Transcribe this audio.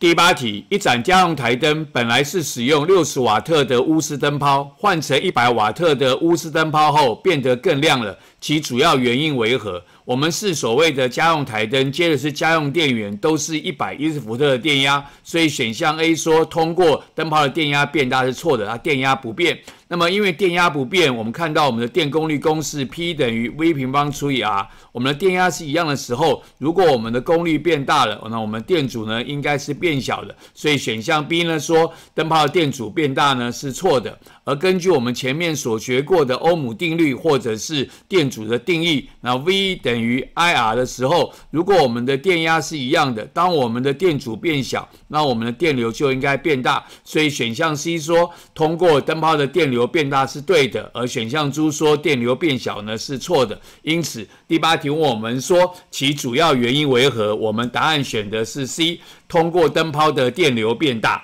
第八题，一盏家用台灯本来是使用六十瓦特的钨丝灯泡，换成一百瓦特的钨丝灯泡后变得更亮了，其主要原因为何？我们是所谓的家用台灯，接的是家用电源，都是一百一十伏特的电压，所以选项 A 说通过灯泡的电压变大是错的，它电压不变。那么因为电压不变，我们看到我们的电功率公式 P 等于 V 平方除以 R，我们的电压是一样的时候，如果我们的功率变大了，那我们电阻呢应该是变。变小了，所以选项 B 呢说灯泡的电阻变大呢是错的。而根据我们前面所学过的欧姆定律或者是电阻的定义，那 V 等于 IR 的时候，如果我们的电压是一样的，当我们的电阻变小，那我们的电流就应该变大。所以选项 C 说通过灯泡的电流变大是对的，而选项猪说电流变小呢是错的。因此第八题问我们说其主要原因为何，我们答案选的是 C。通过灯泡的电流变大。